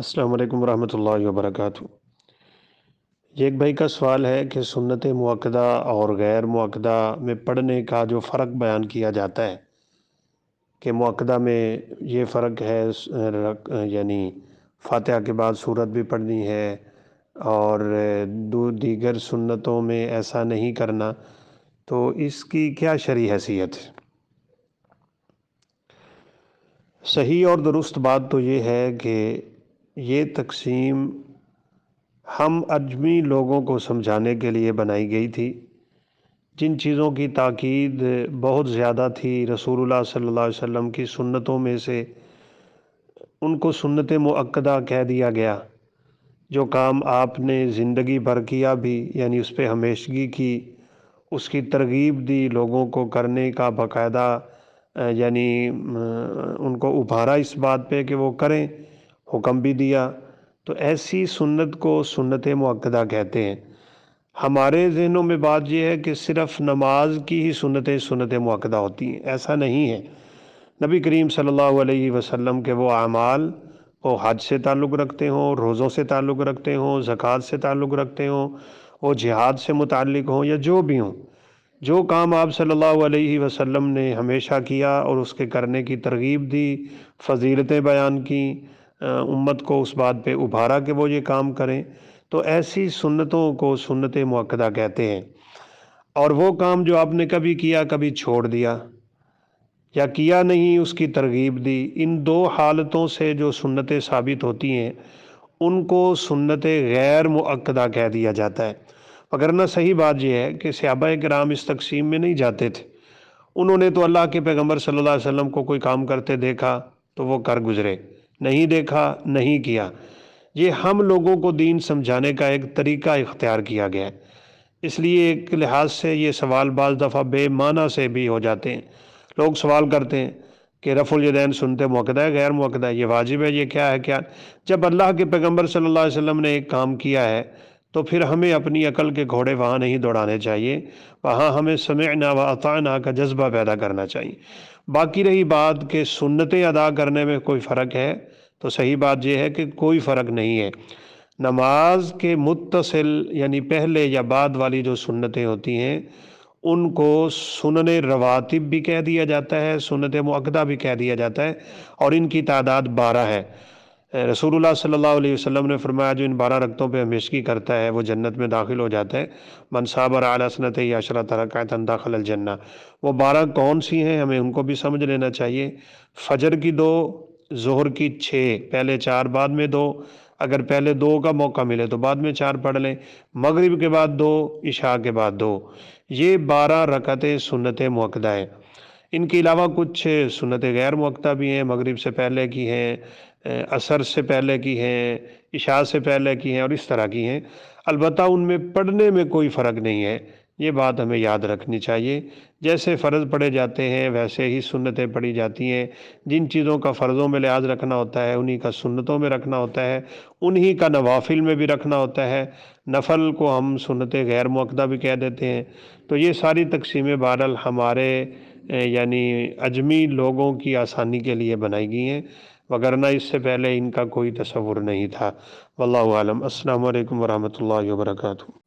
السلام علیکم ورحمۃ اللہ وبرکاتہ یہ ایک بھائی کا سوال ہے کہ سنت موقع اور غیر موقع میں پڑھنے کا جو فرق بیان کیا جاتا ہے کہ موقع میں یہ فرق ہے یعنی فاتحہ کے بعد صورت بھی پڑھنی ہے اور دو دیگر سنتوں میں ایسا نہیں کرنا تو اس کی کیا شرع حیثیت ہے صحیح اور درست بات تو یہ ہے کہ یہ تقسیم ہم عجمی لوگوں کو سمجھانے کے لیے بنائی گئی تھی جن چیزوں کی تاکید بہت زیادہ تھی رسول اللہ صلی اللہ علیہ وسلم کی سنتوں میں سے ان کو سنت معقدہ کہہ دیا گیا جو کام آپ نے زندگی بھر کیا بھی یعنی اس پہ ہمیشگی کی اس کی ترغیب دی لوگوں کو کرنے کا باقاعدہ یعنی ان کو ابھارا اس بات پہ کہ وہ کریں حکم بھی دیا تو ایسی سنت کو سنت معقدہ کہتے ہیں ہمارے ذہنوں میں بات یہ ہے کہ صرف نماز کی ہی سنتیں سنت معقدہ ہوتی ہیں ایسا نہیں ہے نبی کریم صلی اللہ علیہ وسلم کے وہ اعمال وہ حج سے تعلق رکھتے ہوں روزوں سے تعلق رکھتے ہوں زکوٰۃ سے تعلق رکھتے ہوں وہ جہاد سے متعلق ہوں یا جو بھی ہوں جو کام آپ صلی اللہ علیہ وسلم نے ہمیشہ کیا اور اس کے کرنے کی ترغیب دی فضیلتیں بیان کیں امت کو اس بات پہ ابھارا کہ وہ یہ کام کریں تو ایسی سنتوں کو سنت موقعہ کہتے ہیں اور وہ کام جو آپ نے کبھی کیا کبھی چھوڑ دیا یا کیا نہیں اس کی ترغیب دی ان دو حالتوں سے جو سنتیں ثابت ہوتی ہیں ان کو سنت غیر معقدہ کہہ دیا جاتا ہے مگرنہ صحیح بات یہ ہے کہ صحابہ کرام اس تقسیم میں نہیں جاتے تھے انہوں نے تو اللہ کے پیغمبر صلی اللہ علیہ وسلم کو کوئی کام کرتے دیکھا تو وہ کر گزرے نہیں دیکھا نہیں کیا یہ ہم لوگوں کو دین سمجھانے کا ایک طریقہ اختیار کیا گیا ہے اس لیے ایک لحاظ سے یہ سوال بعض دفعہ بے معنی سے بھی ہو جاتے ہیں لوگ سوال کرتے ہیں کہ رف الیدین سنتے موقعہ ہے غیر ہے یہ واجب ہے یہ کیا ہے کیا جب اللہ کے پیغمبر صلی اللہ علیہ وسلم نے ایک کام کیا ہے تو پھر ہمیں اپنی عقل کے گھوڑے وہاں نہیں دوڑانے چاہیے وہاں ہمیں سمعنا و اطعنا کا جذبہ پیدا کرنا چاہیے باقی رہی بات کہ سنتیں ادا کرنے میں کوئی فرق ہے تو صحیح بات یہ ہے کہ کوئی فرق نہیں ہے نماز کے متصل یعنی پہلے یا بعد والی جو سنتیں ہوتی ہیں ان کو سنن رواتب بھی کہہ دیا جاتا ہے سنت معقدہ بھی کہہ دیا جاتا ہے اور ان کی تعداد بارہ ہے رسول اللہ صلی اللہ علیہ وسلم نے فرمایا جو ان بارہ رکتوں پہ ہمیشگی کرتا ہے وہ جنت میں داخل ہو جاتا ہے منصاب اور اعلیٰ صنعت یا داخل الجنہ وہ بارہ کون سی ہیں ہمیں ان کو بھی سمجھ لینا چاہیے فجر کی دو زہر کی چھ پہلے چار بعد میں دو اگر پہلے دو کا موقع ملے تو بعد میں چار پڑھ لیں مغرب کے بعد دو عشاء کے بعد دو یہ بارہ رکعتیں سنت موقع ہیں ان کے علاوہ کچھ سنت غیر موقع بھی ہیں مغرب سے پہلے کی ہیں عصر سے پہلے کی ہیں عشاء سے پہلے کی ہیں اور اس طرح کی ہیں البتہ ان میں پڑھنے میں کوئی فرق نہیں ہے یہ بات ہمیں یاد رکھنی چاہیے جیسے فرض پڑھے جاتے ہیں ویسے ہی سنتیں پڑھی جاتی ہیں جن چیزوں کا فرضوں میں لحاظ رکھنا ہوتا ہے انہی کا سنتوں میں رکھنا ہوتا ہے انہی کا نوافل میں بھی رکھنا ہوتا ہے نفل کو ہم سنت موقع بھی کہہ دیتے ہیں تو یہ ساری تقسیمیں بہرحال ہمارے یعنی عجمی لوگوں کی آسانی کے لیے بنائی گئی ہیں وگرنہ اس سے پہلے ان کا کوئی تصور نہیں تھا واللہ عالم السلام علیکم ورحمۃ اللہ وبرکاتہ